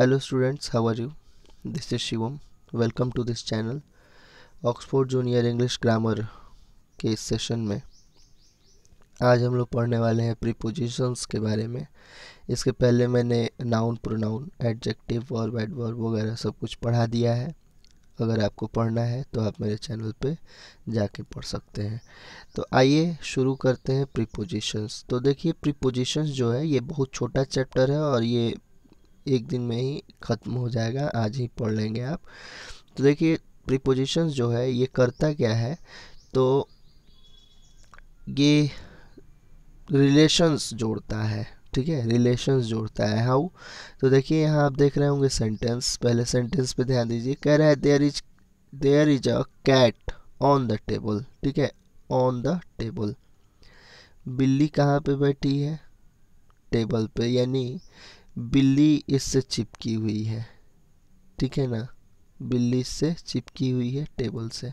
hello students how are you this is Shivam welcome to this channel Oxford junior English grammar के इस session में आज हम लोग पढ़ने वाले हैं प्रीपोजिशंस के बारे में इसके पहले मैंने नाउन प्रोनाउन एडजेक्टिव और वेड वर्ब वगैरह सब कुछ पढ़ा दिया है अगर आपको पढ़ना है तो आप मेरे चैनल पे जाके पढ़ सकते हैं तो आइए शुरू करते हैं प्रीपोजिशंस तो देखिए प्रीपोजिशंस जो है ये बहुत छोटा चैप्टर है और ये एक दिन में ही ख़त्म हो जाएगा आज ही पढ़ लेंगे आप तो देखिए प्रीपोजिशन जो है ये करता क्या है तो ये रिलेशंस जोड़ता है ठीक है रिलेशंस जोड़ता है हाउ तो देखिए यहाँ आप देख रहे होंगे सेंटेंस पहले सेंटेंस पे ध्यान दीजिए कह रहा है there is there is a cat on the table ठीक है ऑन द टेबल बिल्ली कहाँ पे बैठी है टेबल पे यानी बिल्ली इससे चिपकी हुई है ठीक है ना बिल्ली इससे चिपकी हुई है टेबल से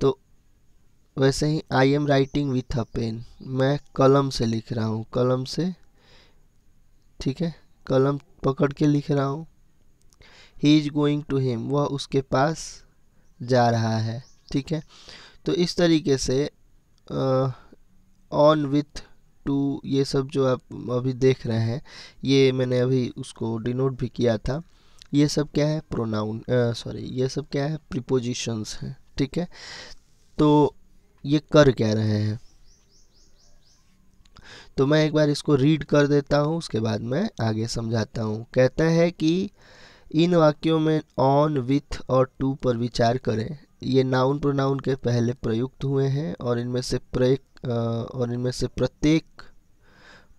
तो वैसे ही I am writing with a pen मैं कलम से लिख रहा हूँ कलम से ठीक है कलम पकड़ के लिख रहा हूँ he is going to him वह उसके पास जा रहा है ठीक है तो इस तरीके से ऑन विथ टू ये सब जो आप अभी देख रहे हैं ये मैंने अभी उसको डिनोट भी किया था ये सब क्या है प्रोनाउन सॉरी ये सब क्या है प्रिपोजिशंस हैं ठीक है तो ये कर कह रहे हैं तो मैं एक बार इसको रीड कर देता हूँ उसके बाद मैं आगे समझाता हूँ कहता है कि इन वाक्यों में ऑन विथ और टू पर विचार करें ये नाउन प्रोनाउन के पहले प्रयुक्त हुए हैं और इनमें से प्रय और इनमें से प्रत्येक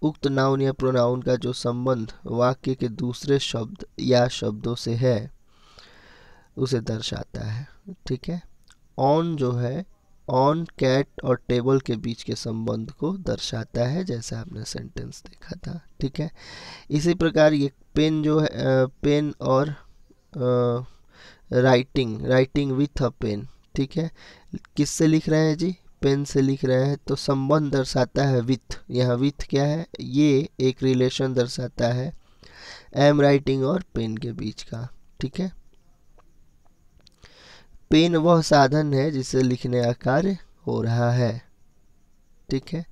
उक्त नाउन या प्रोनाउन का जो संबंध वाक्य के दूसरे शब्द या शब्दों से है उसे दर्शाता है ठीक है ऑन जो है ऑन कैट और टेबल के बीच के संबंध को दर्शाता है जैसा आपने सेंटेंस देखा था ठीक है इसी प्रकार ये पेन जो है पेन और आ, writing writing with a pen ठीक है किससे लिख रहे हैं जी पेन से लिख रहे हैं तो संबंध दर्शाता है विथ यहाँ विथ क्या है ये एक रिलेशन दर्शाता है एम राइटिंग और पेन के बीच का ठीक है पेन वह साधन है जिसे लिखने का कार्य हो रहा है ठीक है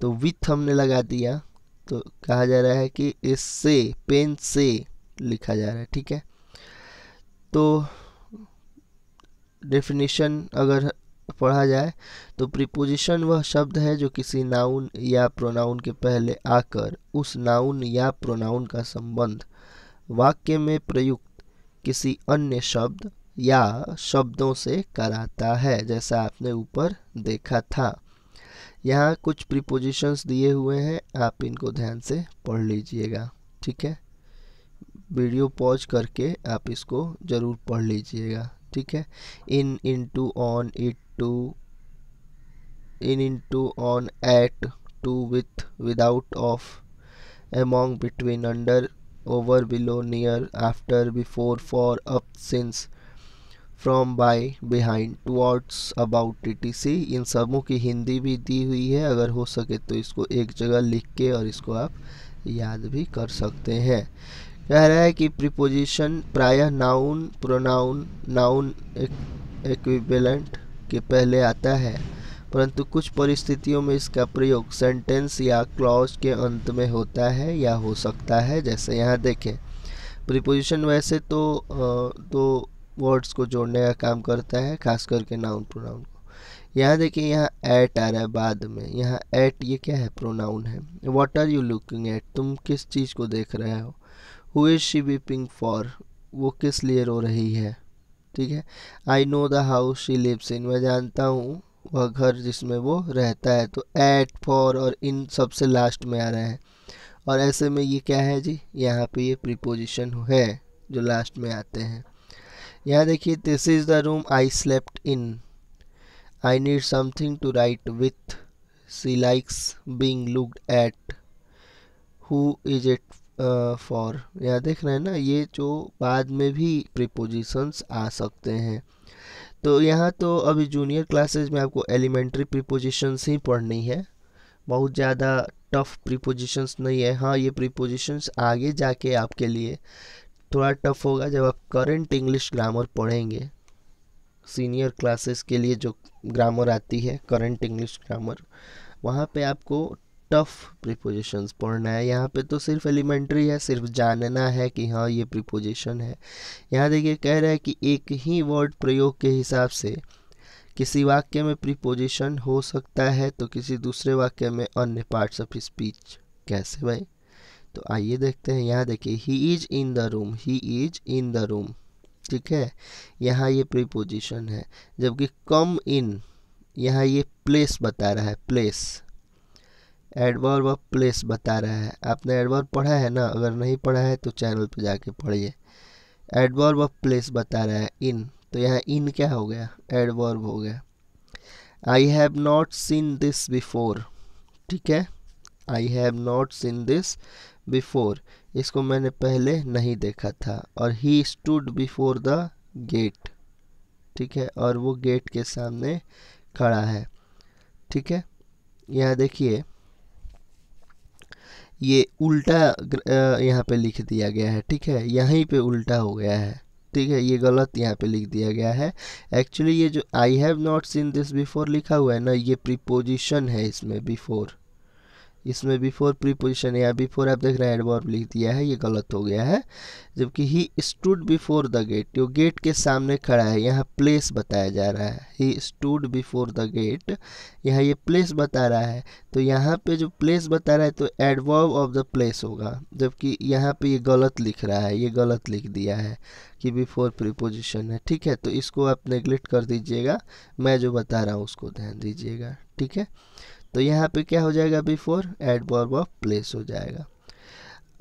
तो विथ हमने लगा दिया तो कहा जा रहा है कि इससे पेन से लिखा जा रहा है ठीक है तो डेफिनेशन अगर पढ़ा जाए तो प्रीपोजिशन वह शब्द है जो किसी नाउन या प्रोनाउन के पहले आकर उस नाउन या प्रोनाउन का संबंध वाक्य में प्रयुक्त किसी अन्य शब्द या शब्दों से कराता है जैसा आपने ऊपर देखा था यहाँ कुछ प्रीपोजिशंस दिए हुए हैं आप इनको ध्यान से पढ़ लीजिएगा ठीक है वीडियो पॉज करके आप इसको ज़रूर पढ़ लीजिएगा ठीक है in in to on it to in in to on at to with without of under over below near after before for up since from by behind towards about T T C इन सबों की हिंदी भी दी हुई है अगर हो सके तो इसको एक जगह लिख के और इसको आप याद भी कर सकते हैं कह रहा है कि प्रीपोजिशन प्रायः नाउन प्रोनाउन नाउन एक्विवेलेंट के पहले आता है परंतु कुछ परिस्थितियों में इसका प्रयोग सेंटेंस या क्लॉज के अंत में होता है या हो सकता है जैसे यहाँ देखें प्रीपोजिशन वैसे तो दो तो वर्ड्स को जोड़ने का काम करता है खास करके नाउन प्रोनाउन को यहाँ देखिए यहाँ ऐट आ रहा है बाद में यहाँ ऐट ये क्या है प्रोनाउन है what are you looking at तुम किस चीज़ को देख रहे हो who is she weeping for वो किस लिए रो रही है ठीक है I know the house she lives in मैं जानता हूँ वह घर जिसमें वो रहता है तो एट फॉर और इन सबसे लास्ट में आ रहा है और ऐसे में ये क्या है जी यहाँ पे ये प्रीपोजिशन है जो लास्ट में आते हैं यहाँ देखिए this is the room I slept in I need something to write with she likes being looked at who is it for या देख रहे हैं ना ये जो बाद में भी प्रिपोजिशंस आ सकते हैं तो यहाँ तो अभी जूनियर क्लासेस में आपको एलिमेंट्री प्रिपोजिशंस ही पढ़नी है बहुत ज़्यादा टफ प्रिपोजिशंस नहीं है हाँ ये प्रिपोजिशंस आगे जाके आपके लिए थोड़ा टफ होगा जब आप करेंट इंग्लिश ग्रामर पढ़ेंगे सीनियर क्लासेस के लिए जो ग्रामर आती है करंट इंग्लिश ग्रामर वहाँ पे आपको टफ प्रिपोजिशंस पढ़ना है यहाँ पे तो सिर्फ एलिमेंट्री है सिर्फ जानना है कि हाँ ये प्रिपोजिशन है यहाँ देखिए कह रहा है कि एक ही वर्ड प्रयोग के हिसाब से किसी वाक्य में प्रिपोजिशन हो सकता है तो किसी दूसरे वाक्य में अन्य पार्ट्स ऑफ स्पीच कैसे भाई तो आइए देखते हैं यहाँ देखिए he is in the room he is in the room ठीक है यहाँ ये प्रीपोजिशन है जबकि कम इन यहाँ ये प्लेस बता रहा है प्लेस एडवर्ब ऑफ प्लेस बता रहा है आपने एडवर्ब पढ़ा है ना अगर नहीं पढ़ा है तो चैनल पर जाके पढ़िए एडवर्ब ऑफ प्लेस बता रहा है इन तो यहाँ इन क्या हो गया एडवर्ब हो गया I have not seen this before ठीक है I have not seen this before इसको मैंने पहले नहीं देखा था और he stood before the gate ठीक है और वो गेट के सामने खड़ा है ठीक है यहाँ देखिए ये उल्टा यहाँ पे लिख दिया गया है ठीक है यहीं पे उल्टा हो गया है ठीक है ये गलत यहाँ पे लिख दिया गया है एक्चुअली ये जो I have not seen this before लिखा हुआ है ना ये प्रीपोजिशन है इसमें बिफोर इसमें बिफोर प्रीपोजिशन या बिफोर आप देख रहे हैं एडवर्ब लिख दिया है ये गलत हो गया है जबकि he stood before the gate जो गेट के सामने खड़ा है यहाँ प्लेस बताया जा रहा है he stood before the gate यहाँ ये प्लेस बता रहा है तो यहाँ पे जो प्लेस बता रहा है तो एडवर्ब ऑफ द प्लेस होगा जबकि यहाँ पे ये गलत लिख रहा है ये गलत लिख दिया है कि बिफोर प्रीपोजिशन है ठीक है तो इसको आप नेग्लेक्ट कर दीजिएगा मैं जो बता रहा हूँ उसको ध्यान दीजिएगा ठीक है तो यहाँ पे क्या हो जाएगा before adverb of place हो जाएगा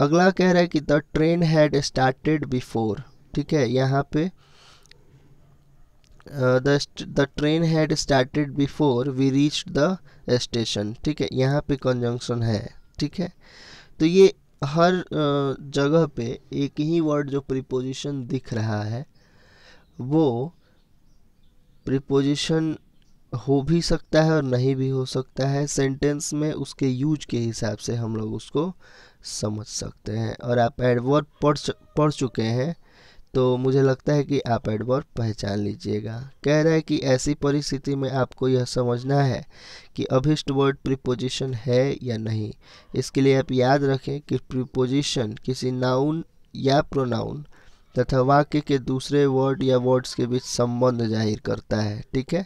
अगला कह रहा है कि the train had started before ठीक है यहाँ पे the train had started before we reach the station ठीक है यहाँ पे कंजंक्शन है ठीक है तो ये हर जगह पे एक ही वर्ड जो प्रीपोजिशन दिख रहा है वो प्रीपोजिशन हो भी सकता है और नहीं भी हो सकता है सेंटेंस में उसके यूज के हिसाब से हम लोग उसको समझ सकते हैं और आप एडवर्ड पढ़ पढ़ चुके हैं तो मुझे लगता है कि आप एडवर्ड पहचान लीजिएगा कह रहा है कि ऐसी परिस्थिति में आपको यह समझना है कि अभिष्ट वर्ड प्रीपोजिशन है या नहीं इसके लिए आप याद रखें कि प्रीपोजिशन किसी नाउन या प्रोनाउन तथा वाक्य के दूसरे वर्ड या वर्ड्स के बीच संबंध जाहिर करता है ठीक है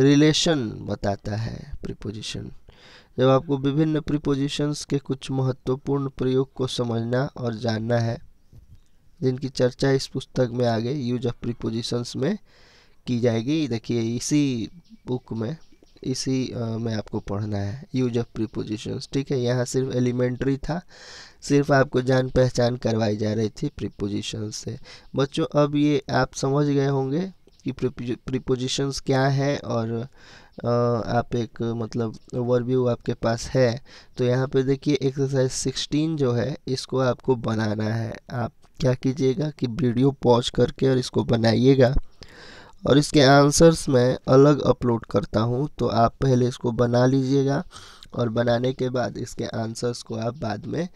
रिलेशन बताता है प्रीपोजिशन जब आपको विभिन्न प्रीपोजिशंस के कुछ महत्वपूर्ण प्रयोग को समझना और जानना है जिनकी चर्चा इस पुस्तक में आगे यूज ऑफ प्रीपोजिशंस में की जाएगी देखिए इसी बुक में इसी आ, में आपको पढ़ना है यूज ऑफ प्रीपोजिशंस ठीक है यहाँ सिर्फ एलिमेंट्री था सिर्फ आपको जान पहचान करवाई जा रही थी प्रीपोजिशंस से बच्चों अब ये आप समझ गए होंगे कि प्रीपोजिशंस क्या है और आप एक मतलब ओवरव्यू आपके पास है तो यहाँ पे देखिए एक्सरसाइज 16 जो है इसको आपको बनाना है आप क्या कीजिएगा कि वीडियो पॉज करके और इसको बनाइएगा और इसके आंसर्स मैं अलग अपलोड करता हूँ तो आप पहले इसको बना लीजिएगा और बनाने के बाद इसके आंसर्स को आप बाद में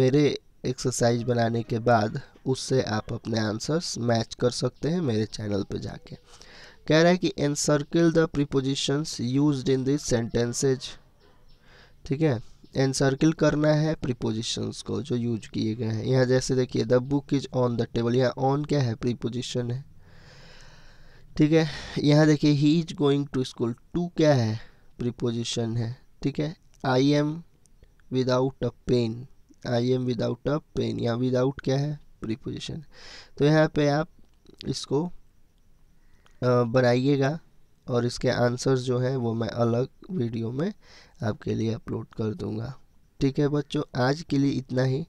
मेरे एक्सरसाइज बनाने के बाद उससे आप अपने आंसर्स मैच कर सकते हैं मेरे चैनल पर जाके कह रहा है कि circle the prepositions used in this sentences ठीक है सर्किल करना है प्रीपोजिशंस को जो यूज किए गए हैं यहाँ जैसे देखिए the book is on the table यहाँ ऑन क्या है प्रीपोजिशन है ठीक है यहाँ देखिए he is going to school to क्या है प्रीपोजिशन है ठीक है I am without a pen I am without a pen या विदाउट क्या है प्रीपोजिशन तो यहाँ पे आप इसको बनाइएगा और इसके आंसर्स जो हैं वो मैं अलग वीडियो में आपके लिए अपलोड कर दूंगा ठीक है बच्चों आज के लिए इतना ही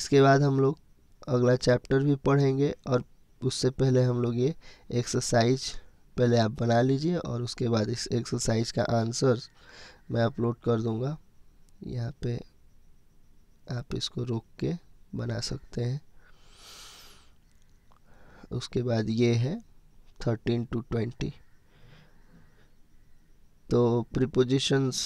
इसके बाद हम लोग अगला चैप्टर भी पढ़ेंगे और उससे पहले हम लोग ये एक्सरसाइज पहले आप बना लीजिए और उसके बाद इस एक्सरसाइज का आंसर मैं अपलोड कर दूंगा यहाँ पे आप इसको रोक के बना सकते हैं उसके बाद ये है थर्टीन टू ट्वेंटी तो प्रीपोजिशंस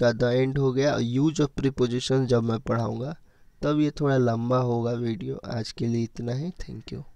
का द एंड हो गया यूज ऑफ प्रीपोजिशन जब मैं पढ़ाऊँगा तब ये थोड़ा लंबा होगा वीडियो आज के लिए इतना ही थैंक यू